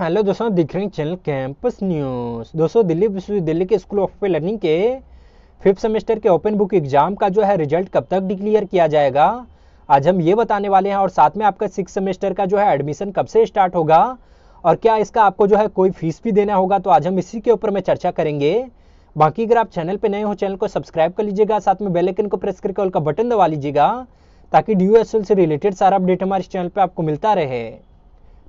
hello दोस्तों दिख हैं चैनल कैंपस न्यूज़ दोस्तों दिल्ली विश्वविद्यालय के स्कूल ऑफ लर्निंग के फिफ्थ सेमेस्टर के ओपन बुक एग्जाम का जो है रिजल्ट कब तक डिक्लेयर किया जाएगा आज हम ये बताने वाले हैं और साथ में आपका सिक्स सेमेस्टर का जो है एडमिशन कब से स्टार्ट होगा और क्या इसका आपको जो है कोई फीस भी देना होगा तो आज हम इसी के ऊपर में चर्चा करेंगे बाकी अगर आप चैनल पर नए हो चैनल को सब्सक्राइब कर लीजिएगा साथ में बेलाइकन को प्रेस करके उनका बटन दबा लीजिएगा ताकि डी से रिलेटेड सारा अपडेट हमारे चैनल पर आपको मिलता रहे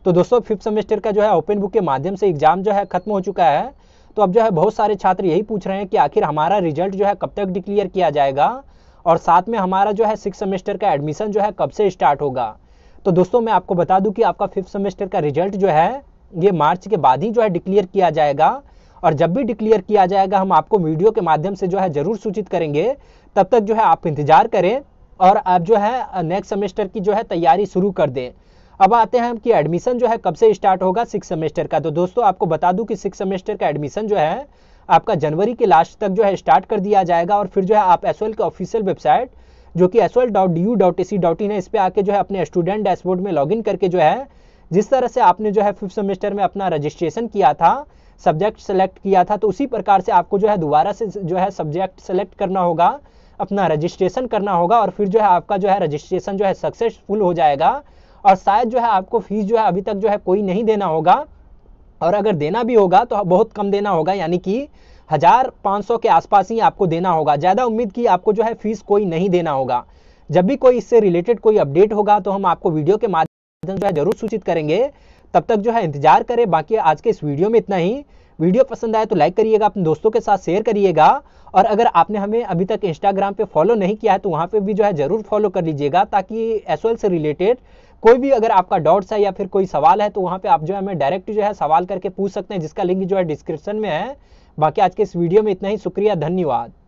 तो दोस्तों फिफ्थ सेमेस्टर का जो है ओपन बुक के माध्यम से एग्जाम जो है खत्म हो चुका है तो अब जो है बहुत सारे छात्र यही पूछ रहे हैं कि आखिर हमारा रिजल्ट जो है कब तक डिक्लेयर किया जाएगा और साथ में हमारा जो है सिक्स सेमेस्टर का एडमिशन जो है कब से स्टार्ट होगा तो दोस्तों मैं आपको बता दूं कि आपका फिफ्थ सेमेस्टर का रिजल्ट जो है ये मार्च के बाद ही जो है डिक्लेयर किया जाएगा और जब भी डिक्लेयर किया जाएगा हम आपको वीडियो के माध्यम से जो है जरूर सूचित करेंगे तब तक जो है आप इंतजार करें और आप जो है नेक्स्ट सेमेस्टर की जो है तैयारी शुरू कर दें अब आते हैं कि एडमिशन जो है कब से स्टार्ट होगा सिक्स सेमेस्टर का तो दोस्तों आपको बता दूं कि सिक्स सेमेस्टर का एडमिशन जो है आपका जनवरी के लास्ट तक जो है स्टार्ट कर दिया जाएगा और फिर जो है आप एस के ऑफिशियल वेबसाइट जो कि एस है इस पर आके जो है अपने स्टूडेंट डैशबोर्ड में इन करके जो है जिस तरह से आपने जो है फिफ्थ सेमेस्टर में अपना रजिस्ट्रेशन किया था सब्जेक्ट सेलेक्ट किया था तो उसी प्रकार से आपको जो है दोबारा से जो है सब्जेक्ट सेलेक्ट करना होगा अपना रजिस्ट्रेशन करना होगा और फिर जो है आपका जो है रजिस्ट्रेशन जो है सक्सेसफुल हो जाएगा और शायद जो है आपको फीस जो है अभी तक जो है कोई नहीं देना होगा और अगर देना भी होगा तो बहुत कम देना होगा यानी कि हज़ार पाँच सौ के आसपास ही आपको देना होगा ज़्यादा उम्मीद की आपको जो है फीस कोई नहीं देना होगा जब भी कोई इससे रिलेटेड कोई अपडेट होगा तो हम आपको वीडियो के माध्यम जो है जरूर सूचित करेंगे तब तक जो है इंतजार करें बाकी आज के इस वीडियो में इतना ही वीडियो पसंद आए तो लाइक करिएगा अपने दोस्तों के साथ शेयर करिएगा और अगर आपने हमें अभी तक इंस्टाग्राम पे फॉलो नहीं किया है तो वहाँ पे भी जो है ज़रूर फॉलो कर लीजिएगा ताकि एस से रिलेटेड कोई भी अगर आपका डाउट्स है या फिर कोई सवाल है तो वहाँ पे आप जो है हमें डायरेक्ट जो है सवाल करके पूछ सकते हैं जिसका लिंक जो है डिस्क्रिप्शन में है बाकी आज के इस वीडियो में इतना ही शुक्रिया धन्यवाद